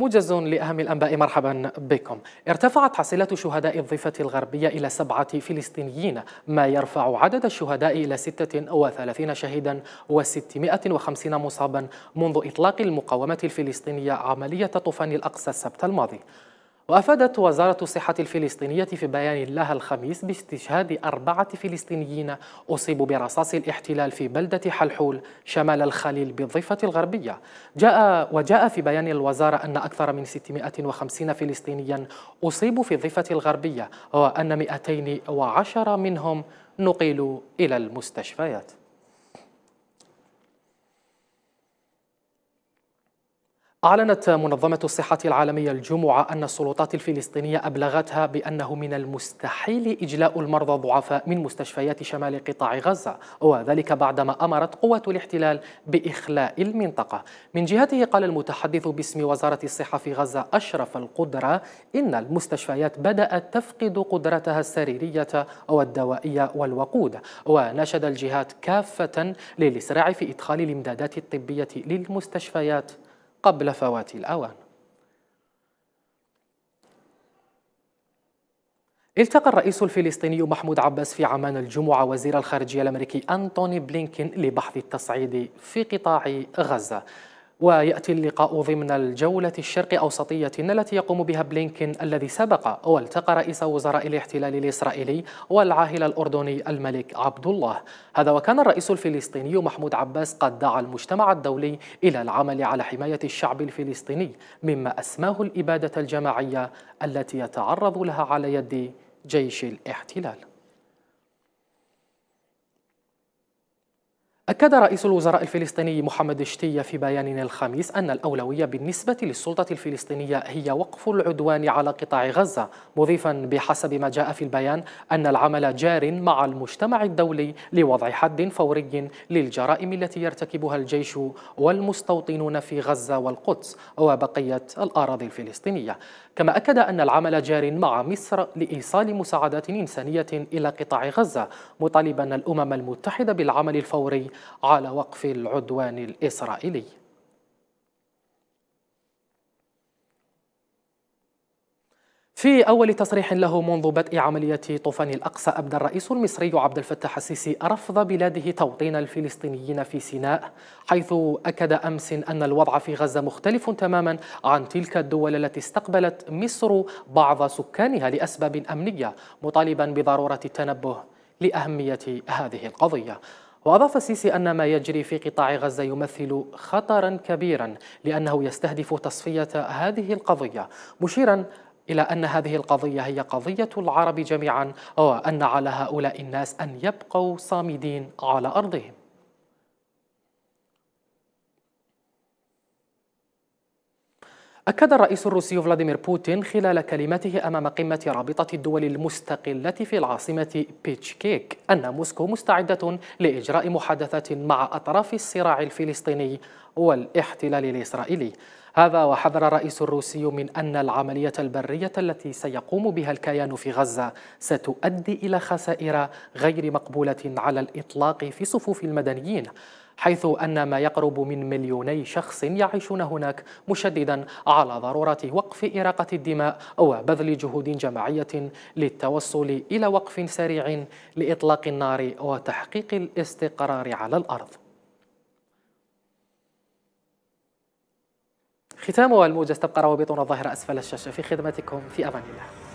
موجز لأهم الأنباء مرحبا بكم ارتفعت حصيلة شهداء الضفة الغربية إلى سبعة فلسطينيين ما يرفع عدد الشهداء إلى 36 شهيدا و650 مصابا منذ إطلاق المقاومة الفلسطينية عملية طوفان الأقصى السبت الماضي وأفادت وزارة الصحة الفلسطينية في بيان لها الخميس باستشهاد أربعة فلسطينيين أصيبوا برصاص الاحتلال في بلدة حلحول شمال الخليل بالضفة الغربية جاء وجاء في بيان الوزارة أن أكثر من 650 فلسطينيا أصيبوا في الضفة الغربية وأن 210 منهم نقلوا إلى المستشفيات أعلنت منظمة الصحة العالمية الجمعة أن السلطات الفلسطينية أبلغتها بأنه من المستحيل إجلاء المرضى الضعفاء من مستشفيات شمال قطاع غزة وذلك بعدما أمرت قوة الاحتلال بإخلاء المنطقة من جهته قال المتحدث باسم وزارة الصحة في غزة أشرف القدرة إن المستشفيات بدأت تفقد قدرتها السريرية والدوائية والوقود وناشد الجهات كافة للإسراع في إدخال الإمدادات الطبية للمستشفيات قبل فوات الأوان التقى الرئيس الفلسطيني محمود عباس في عمان الجمعة وزير الخارجية الأمريكي أنتوني بلينكين لبحث التصعيد في قطاع غزة ويأتي اللقاء ضمن الجولة الشرق أوسطية التي يقوم بها بلينكين الذي سبق والتقى رئيس وزراء الاحتلال الإسرائيلي والعاهل الأردني الملك عبد الله هذا وكان الرئيس الفلسطيني محمود عباس قد دعا المجتمع الدولي إلى العمل على حماية الشعب الفلسطيني مما أسماه الإبادة الجماعية التي يتعرض لها على يد جيش الاحتلال أكد رئيس الوزراء الفلسطيني محمد شتية في بيان الخميس أن الأولوية بالنسبة للسلطة الفلسطينية هي وقف العدوان على قطاع غزة مضيفا بحسب ما جاء في البيان أن العمل جار مع المجتمع الدولي لوضع حد فوري للجرائم التي يرتكبها الجيش والمستوطنون في غزة والقدس وبقية الأراضي الفلسطينية كما أكد أن العمل جار مع مصر لإيصال مساعدات إنسانية إلى قطاع غزة مطالبا الأمم المتحدة بالعمل الفوري على وقف العدوان الإسرائيلي في أول تصريح له منذ بدء عملية طوفان الأقصى أبدى الرئيس المصري عبد الفتاح السيسي رفض بلاده توطين الفلسطينيين في سيناء حيث أكد أمس أن الوضع في غزة مختلف تماما عن تلك الدول التي استقبلت مصر بعض سكانها لأسباب أمنية مطالبا بضرورة التنبه لأهمية هذه القضية وأضاف السيسي أن ما يجري في قطاع غزة يمثل خطرا كبيرا لأنه يستهدف تصفية هذه القضية مشيرا إلى أن هذه القضية هي قضية العرب جميعا وأن على هؤلاء الناس أن يبقوا صامدين على أرضهم أكد الرئيس الروسي فلاديمير بوتين خلال كلمته أمام قمة رابطة الدول المستقلة في العاصمة بيتشكيك أن موسكو مستعدة لإجراء محادثات مع أطراف الصراع الفلسطيني والاحتلال الإسرائيلي هذا وحذر الرئيس الروسي من أن العملية البرية التي سيقوم بها الكيان في غزة ستؤدي إلى خسائر غير مقبولة على الإطلاق في صفوف المدنيين حيث أن ما يقرب من مليوني شخص يعيشون هناك مشددا على ضرورة وقف إراقة الدماء وبذل جهود جماعية للتوصل إلى وقف سريع لإطلاق النار وتحقيق الاستقرار على الأرض ختام الموجز تبقى روابطنا الظاهرة أسفل الشاشة في خدمتكم في أمان الله